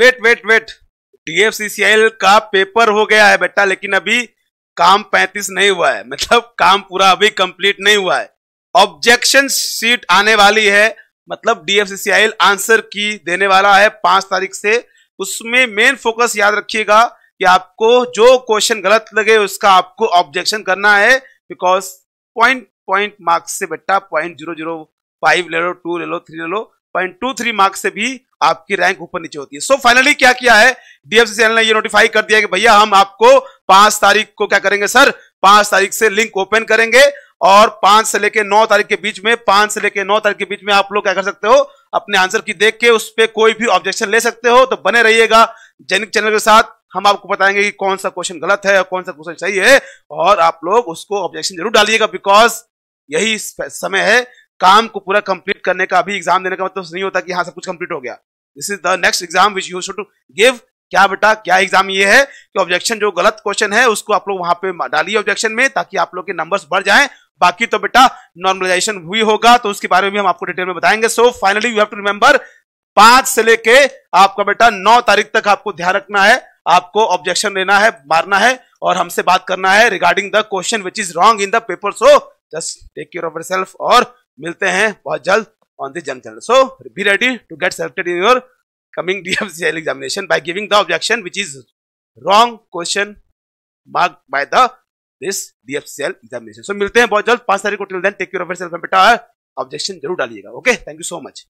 wait wait wait DFCCIL का paper हो गया है बेटा लेकिन अभी काम 35 नहीं हुआ है मतलब काम पूरा अभी कंप्लीट नहीं हुआ है ऑब्जेक्शन सीट आने वाली है मतलब डीएफसीसीआईएल आंसर की देने वाला है पांच तारीख से उसमें मेन फोकस याद रखिएगा कि आपको जो क्वेश्चन गलत लगे उसका आपको ऑब्जेक्शन करना है बिकॉज पॉइंट पॉइंट मार्क्स से बेटा पॉइंट जीरो जीरो फाइव ले लो टू ले लो थ्री ले लो 0.23 टू थ्री मार्क्स से भी आपकी रैंक ऊपर नीचे होती है सो so, फाइनली क्या किया है डीएफसी चैनल ने ये नोटिफाई कर दिया कि भैया हम आपको पांच तारीख को क्या करेंगे सर पांच तारीख से लिंक ओपन करेंगे और पांच से लेकर नौ तारीख के बीच में पांच से लेकर नौ तारीख के बीच में आप लोग क्या कर सकते हो अपने आंसर की देख के उस पर कोई भी ऑब्जेक्शन ले सकते हो तो बने रहिएगा जैनिक चैनल के साथ हम आपको बताएंगे कि कौन सा क्वेश्चन गलत है और कौन सा क्वेश्चन सही है और आप लोग उसको ऑब्जेक्शन जरूर डालिएगा बिकॉज यही समय है काम को पूरा कंप्लीट करने का अभी एग्जाम देने का मतलब नहीं होता कि हाँ सब कुछ कंप्लीट हो गया this is the next exam which you should give क्या बेटा क्या एग्जाम ये है कि ऑब्जेक्शन जो गलत क्वेश्चन है उसको आप लोग वहां पे डालिए ऑब्जेक्शन में ताकि आप लोग के नंबर्स बढ़ जाएं बाकी तो बेटा नॉर्मलाइजेशन हुई होगा तो उसके बारे में भी हम आपको डिटेल में बताएंगे so finally you have to remember पांच से लेके आपका बेटा नौ तारीख तक आपको ध्यान रखना है आपको ऑब्जेक्शन लेना है मारना है और हमसे बात करना है regarding the question which is wrong in the paper so just take care of yourself और मिलते हैं बहुत जल्द ऑन दिस जन channel so be ready to get selected in your coming DFCL examination by giving the objection which is wrong question mark by the this DFCL examination so मिलते हैं बहुत जल्द 5 तारीख को till then take care of बेटा ऑब्जेक्शन जरूर डालिएगा okay thank you so much